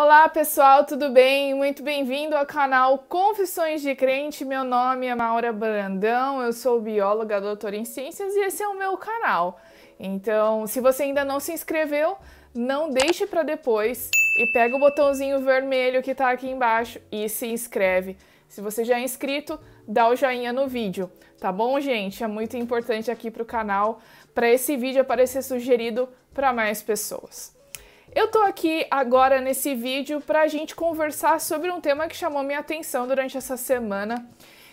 Olá pessoal, tudo bem? Muito bem-vindo ao canal Confissões de Crente. Meu nome é Maura Brandão, eu sou bióloga, doutora em ciências e esse é o meu canal. Então, se você ainda não se inscreveu, não deixe para depois e pega o botãozinho vermelho que está aqui embaixo e se inscreve. Se você já é inscrito, dá o joinha no vídeo, tá bom, gente? É muito importante aqui para o canal, para esse vídeo aparecer sugerido para mais pessoas. Eu tô aqui agora nesse vídeo para a gente conversar sobre um tema que chamou minha atenção durante essa semana,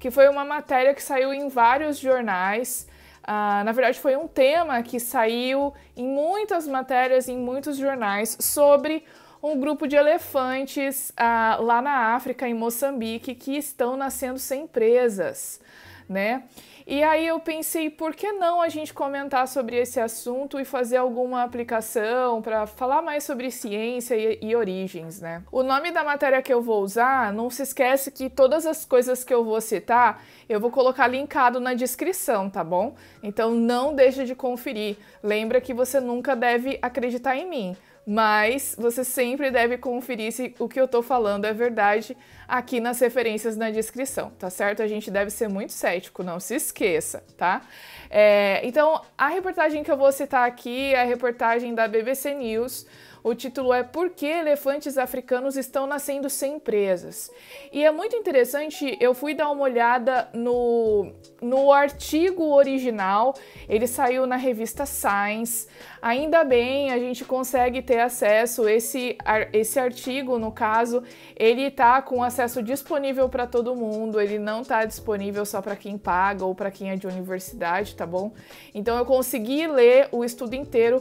que foi uma matéria que saiu em vários jornais. Uh, na verdade, foi um tema que saiu em muitas matérias, em muitos jornais, sobre um grupo de elefantes uh, lá na África, em Moçambique, que estão nascendo sem presas né? E aí eu pensei, por que não a gente comentar sobre esse assunto e fazer alguma aplicação para falar mais sobre ciência e, e, origens, né? O nome da matéria que eu vou usar, não se esquece que todas as coisas que eu vou citar, eu vou colocar linkado na descrição, tá bom? Então não deixe de conferir. Lembra que você nunca deve acreditar em mim, mas você sempre deve conferir se o que eu tô falando é verdade aqui nas referências na descrição, tá certo? A gente deve ser muito cético, não se esqueça, tá? É, então, a reportagem que eu vou citar aqui é a reportagem da BBC News, o título é Por que elefantes africanos estão nascendo sem presas? E é muito interessante, eu fui dar uma olhada no, no artigo original, ele saiu na revista Science. Ainda bem, a gente consegue ter acesso. Esse, esse artigo, no caso, ele está com acesso disponível para todo mundo, ele não está disponível só para quem paga ou para quem é de universidade, tá bom? Então eu consegui ler o estudo inteiro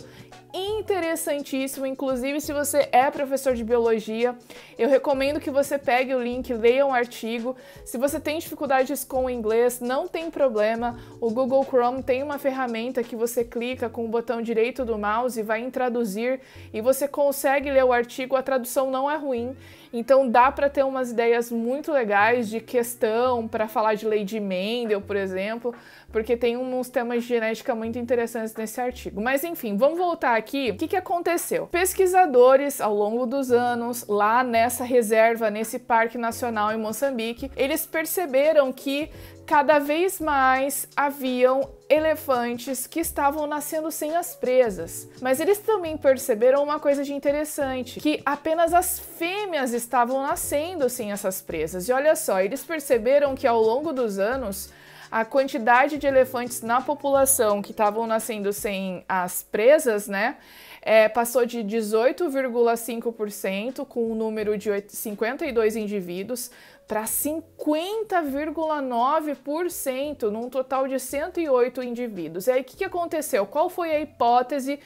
interessantíssimo. Inclusive, se você é professor de biologia, eu recomendo que você pegue o link, leia um artigo. Se você tem dificuldades com o inglês, não tem problema. O Google Chrome tem uma ferramenta que você clica com o botão direito do mouse e vai em traduzir e você consegue ler o artigo. A tradução não é ruim. Então dá para ter umas ideias muito legais de questão para falar de lei de Mendel, por exemplo, porque tem uns temas de genética muito interessantes nesse artigo. Mas enfim, vamos voltar aqui. O que, que aconteceu? Pesquisadores ao longo dos anos lá nessa reserva, nesse parque nacional em Moçambique, eles perceberam que cada vez mais haviam elefantes que estavam nascendo sem as presas. Mas eles também perceberam uma coisa de interessante, que apenas as fêmeas estavam nascendo sem essas presas. E olha só, eles perceberam que ao longo dos anos a quantidade de elefantes na população que estavam nascendo sem as presas, né, é, passou de 18,5% com o um número de 52 indivíduos para 50,9% num total de 108 indivíduos. E aí, o que, que aconteceu? Qual foi a hipótese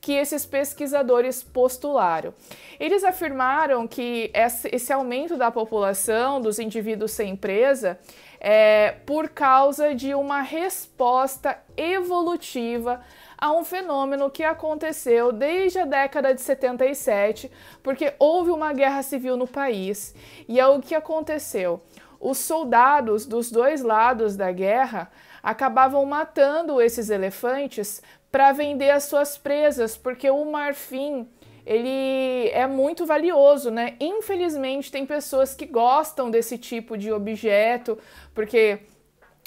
que esses pesquisadores postularam? Eles afirmaram que esse aumento da população dos indivíduos sem empresa é por causa de uma resposta evolutiva a um fenômeno que aconteceu desde a década de 77, porque houve uma guerra civil no país. E é o que aconteceu. Os soldados dos dois lados da guerra acabavam matando esses elefantes para vender as suas presas, porque o marfim ele é muito valioso, né? Infelizmente tem pessoas que gostam desse tipo de objeto, porque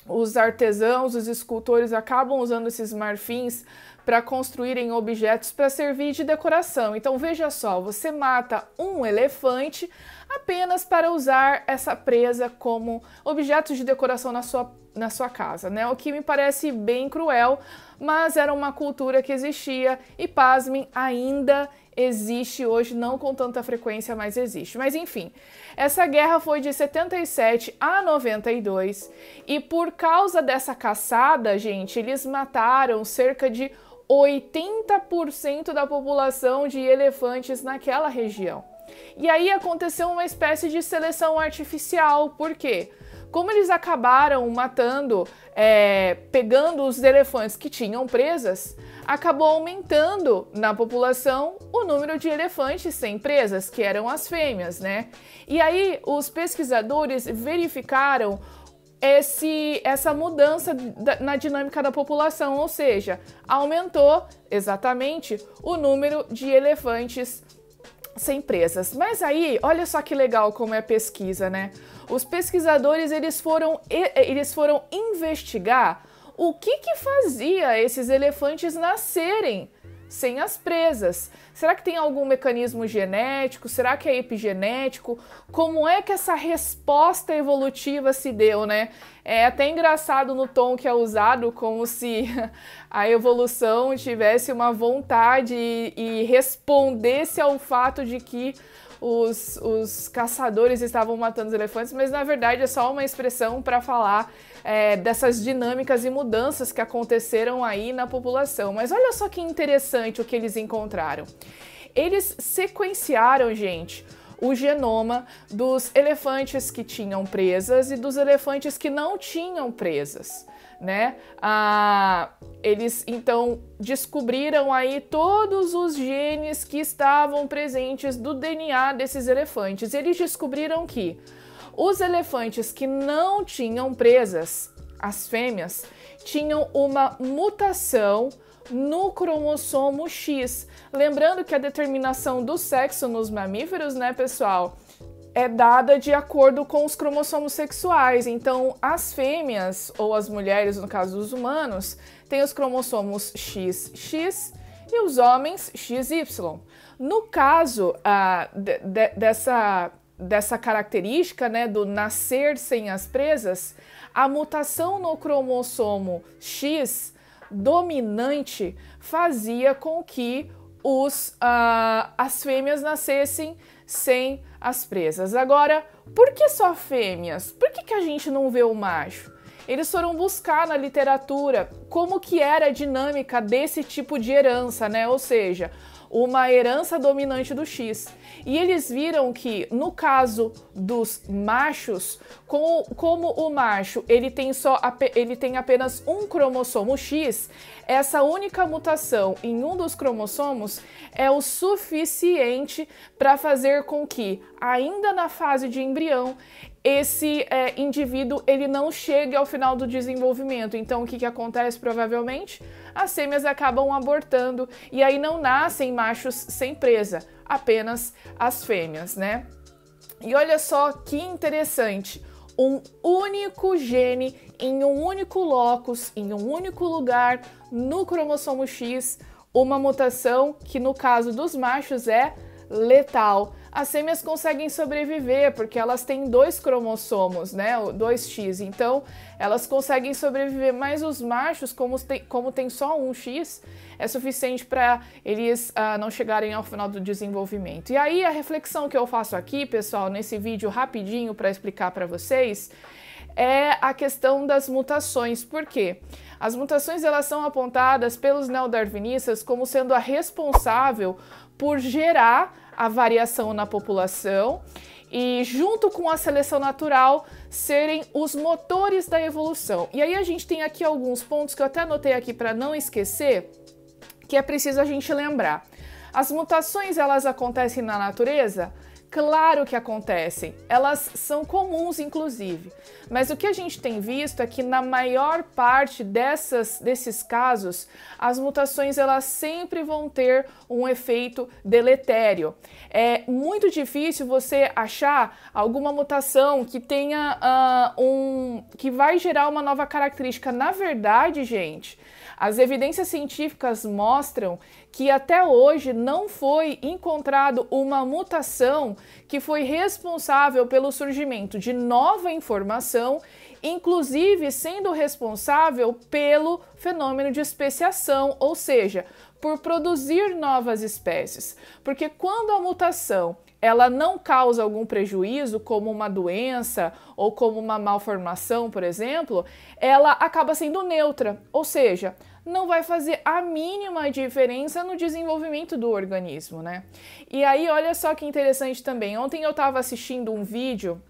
os artesãos, os escultores acabam usando esses marfins para construírem objetos para servir de decoração. Então veja só, você mata um elefante apenas para usar essa presa como objeto de decoração na sua, na sua casa, né? O que me parece bem cruel, mas era uma cultura que existia e pasmem ainda existe hoje, não com tanta frequência, mas existe. Mas enfim, essa guerra foi de 77 a 92 e por causa dessa caçada, gente, eles mataram cerca de 80% da população de elefantes naquela região. E aí aconteceu uma espécie de seleção artificial, por quê? Porque como eles acabaram matando, é, pegando os elefantes que tinham presas, acabou aumentando na população o número de elefantes sem presas, que eram as fêmeas, né? E aí os pesquisadores verificaram esse, essa mudança na dinâmica da população, ou seja, aumentou exatamente o número de elefantes sem presas. Mas aí, olha só que legal como é a pesquisa, né? Os pesquisadores eles foram, eh, eles foram investigar o que, que fazia esses elefantes nascerem sem as presas. Será que tem algum mecanismo genético? Será que é epigenético? Como é que essa resposta evolutiva se deu, né? É até engraçado no tom que é usado, como se a evolução tivesse uma vontade e, e respondesse ao fato de que os, os caçadores estavam matando os elefantes, mas na verdade é só uma expressão para falar é, dessas dinâmicas e mudanças que aconteceram aí na população. Mas olha só que interessante o que eles encontraram. Eles sequenciaram, gente, o genoma dos elefantes que tinham presas e dos elefantes que não tinham presas né? Ah, eles então descobriram aí todos os genes que estavam presentes do DNA desses elefantes. Eles descobriram que os elefantes que não tinham presas, as fêmeas, tinham uma mutação no cromossomo X. Lembrando que a determinação do sexo nos mamíferos, né, pessoal? é dada de acordo com os cromossomos sexuais. Então, as fêmeas, ou as mulheres, no caso dos humanos, têm os cromossomos XX e os homens XY. No caso ah, de, de, dessa, dessa característica né, do nascer sem as presas, a mutação no cromossomo X dominante fazia com que os, ah, as fêmeas nascessem sem as presas. Agora, por que só fêmeas? Por que, que a gente não vê o macho? Eles foram buscar na literatura como que era a dinâmica desse tipo de herança, né? Ou seja, uma herança dominante do X. E eles viram que, no caso dos machos, com, como o macho ele tem, só, ele tem apenas um cromossomo X, essa única mutação em um dos cromossomos é o suficiente para fazer com que, ainda na fase de embrião, esse é, indivíduo ele não chegue ao final do desenvolvimento. Então, o que, que acontece provavelmente? as fêmeas acabam abortando e aí não nascem machos sem presa, apenas as fêmeas, né? E olha só que interessante, um único gene em um único locus, em um único lugar no cromossomo X, uma mutação que no caso dos machos é letal as fêmeas conseguem sobreviver porque elas têm dois cromossomos, né? Dois X. Então, elas conseguem sobreviver, mas os machos, como tem, como tem só um X, é suficiente para eles uh, não chegarem ao final do desenvolvimento. E aí, a reflexão que eu faço aqui, pessoal, nesse vídeo rapidinho para explicar para vocês, é a questão das mutações. Por quê? As mutações elas são apontadas pelos neodarwinistas como sendo a responsável por gerar a variação na população e, junto com a seleção natural, serem os motores da evolução. E aí a gente tem aqui alguns pontos que eu até anotei aqui para não esquecer, que é preciso a gente lembrar. As mutações elas acontecem na natureza Claro que acontecem, elas são comuns inclusive, mas o que a gente tem visto é que na maior parte dessas, desses casos, as mutações elas sempre vão ter um efeito deletério. É muito difícil você achar alguma mutação que tenha uh, um que vai gerar uma nova característica. Na verdade, gente, as evidências científicas mostram que até hoje não foi encontrado uma mutação que foi responsável pelo surgimento de nova informação, inclusive sendo responsável pelo fenômeno de especiação, ou seja, por produzir novas espécies. Porque quando a mutação ela não causa algum prejuízo, como uma doença ou como uma malformação, por exemplo, ela acaba sendo neutra, ou seja, não vai fazer a mínima diferença no desenvolvimento do organismo, né? E aí, olha só que interessante também. Ontem eu estava assistindo um vídeo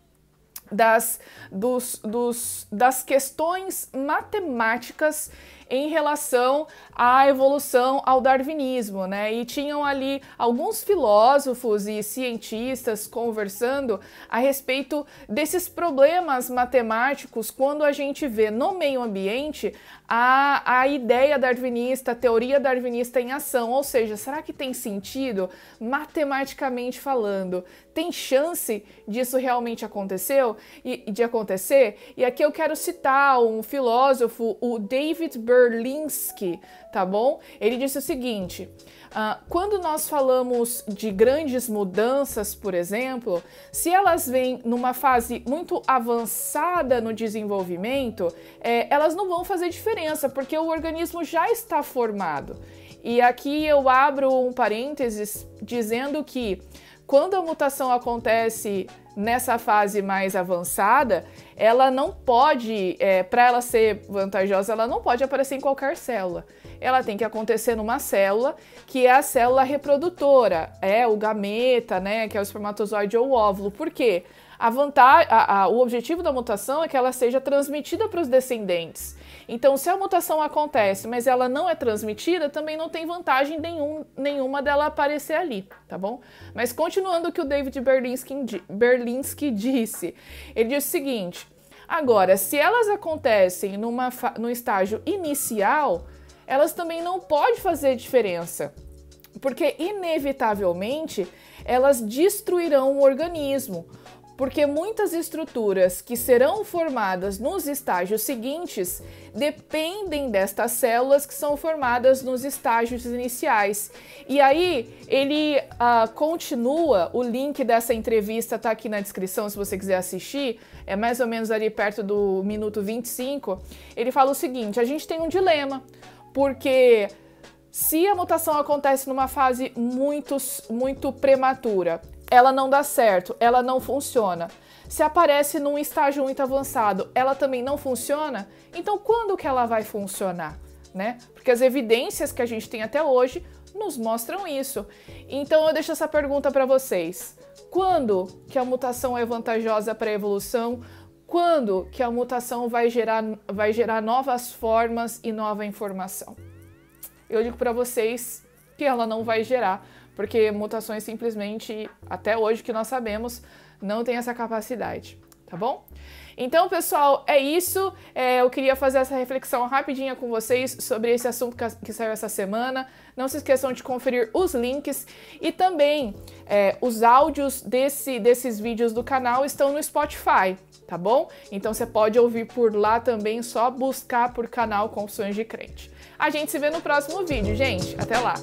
das, dos, dos, das questões matemáticas em relação à evolução ao darwinismo, né? E tinham ali alguns filósofos e cientistas conversando a respeito desses problemas matemáticos quando a gente vê no meio ambiente a, a ideia darwinista, a teoria darwinista em ação, ou seja, será que tem sentido matematicamente falando? Tem chance disso realmente aconteceu e de acontecer? E aqui eu quero citar um filósofo, o David Burke Berlinski, tá bom? Ele disse o seguinte: uh, quando nós falamos de grandes mudanças, por exemplo, se elas vêm numa fase muito avançada no desenvolvimento, é, elas não vão fazer diferença, porque o organismo já está formado. E aqui eu abro um parênteses dizendo que quando a mutação acontece nessa fase mais avançada, ela não pode, é, para ela ser vantajosa, ela não pode aparecer em qualquer célula. Ela tem que acontecer numa célula que é a célula reprodutora, é o gameta, né, que é o espermatozoide ou o óvulo. Por quê? A vantagem, a, a, o objetivo da mutação é que ela seja transmitida para os descendentes. Então, se a mutação acontece, mas ela não é transmitida, também não tem vantagem nenhum, nenhuma dela aparecer ali, tá bom? Mas continuando o que o David Berlinski disse, ele disse o seguinte: agora, se elas acontecem numa, no estágio inicial, elas também não podem fazer diferença, porque inevitavelmente elas destruirão o organismo, porque muitas estruturas que serão formadas nos estágios seguintes dependem destas células que são formadas nos estágios iniciais. E aí ele uh, continua, o link dessa entrevista está aqui na descrição se você quiser assistir, é mais ou menos ali perto do minuto 25. Ele fala o seguinte: a gente tem um dilema, porque se a mutação acontece numa fase muito, muito prematura, ela não dá certo, ela não funciona. Se aparece num estágio muito avançado, ela também não funciona, então quando que ela vai funcionar? Né? Porque as evidências que a gente tem até hoje nos mostram isso. Então eu deixo essa pergunta para vocês. Quando que a mutação é vantajosa para a evolução? Quando que a mutação vai gerar, vai gerar novas formas e nova informação? Eu digo para vocês que ela não vai gerar, porque mutações simplesmente, até hoje que nós sabemos, não tem essa capacidade, tá bom? Então, pessoal, é isso. É, eu queria fazer essa reflexão rapidinha com vocês sobre esse assunto que saiu essa semana. Não se esqueçam de conferir os links e também é, os áudios desse, desses vídeos do canal estão no Spotify, tá bom? Então você pode ouvir por lá também, só buscar por canal Confissões de Crente. A gente se vê no próximo vídeo, gente. Até lá!